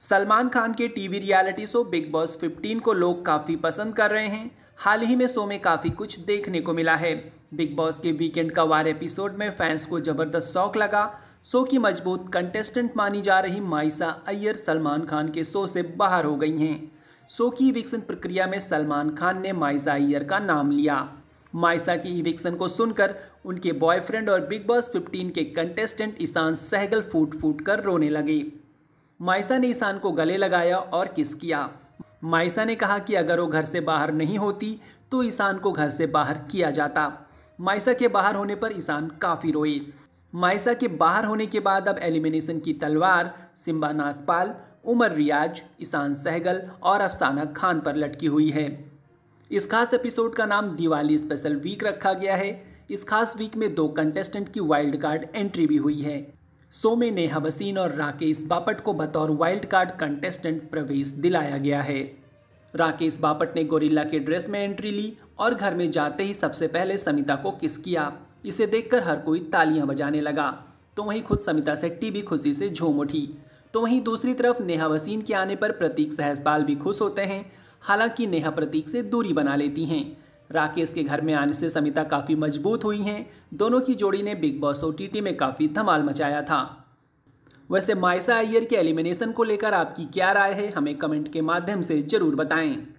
सलमान खान के TV reality show Bigg Boss 15 को लोग काफ़ी पसंद कर रहे हैं हाल ही में शो में काफ़ी कुछ देखने को मिला है बिग बॉस के वीकेंड का वार एपिसोड में फैंस को ज़बरदस्त शौक लगा शो की मजबूत कंटेस्टेंट मानी जा रही माइसा अय्यर सलमान खान के शो से बाहर हो गई हैं शो की इविक्सन प्रक्रिया में सलमान खान ने माइसा अय्यर का नाम लिया माइसा की इविक्सन को सुनकर उनके बॉयफ्रेंड और बिग बॉस 15 के कंटेस्टेंट ईशान सहगल फूट फूट कर रोने लगे माइसा ने ईशान को गले लगाया और किस किया माइसा ने कहा कि अगर वो घर से बाहर नहीं होती तो ईशान को घर से बाहर किया जाता माइसा के बाहर होने पर ईशान काफ़ी रोई माइसा के बाहर होने के बाद अब एलिमिनेशन की तलवार सिम्बा नागपाल उमर रियाज ईशान सहगल और अफसाना खान पर लटकी हुई है इस खास एपिसोड का नाम दिवाली स्पेशल वीक रखा गया है इस खास वीक में दो कंटेस्टेंट की वाइल्ड कार्ड एंट्री भी हुई है सोमे नेहा वसीन और राकेश बापट को बतौर वाइल्ड कार्ड कंटेस्टेंट प्रवेश दिलाया गया है राकेश बापट ने गोरिल्ला के ड्रेस में एंट्री ली और घर में जाते ही सबसे पहले समिता को किस किया इसे देखकर हर कोई तालियां बजाने लगा तो वहीं खुद समिता सेट्टी भी खुशी से झूम उठी तो वहीं दूसरी तरफ नेहा वसीन के आने पर प्रतीक सहजपाल भी खुश होते हैं हालांकि नेहा प्रतीक से दूरी बना लेती हैं राकेश के घर में आने से समिता काफ़ी मजबूत हुई हैं दोनों की जोड़ी ने बिग बॉस ओ में काफ़ी धमाल मचाया था वैसे माइसा अय्यर के एलिमिनेशन को लेकर आपकी क्या राय है हमें कमेंट के माध्यम से ज़रूर बताएं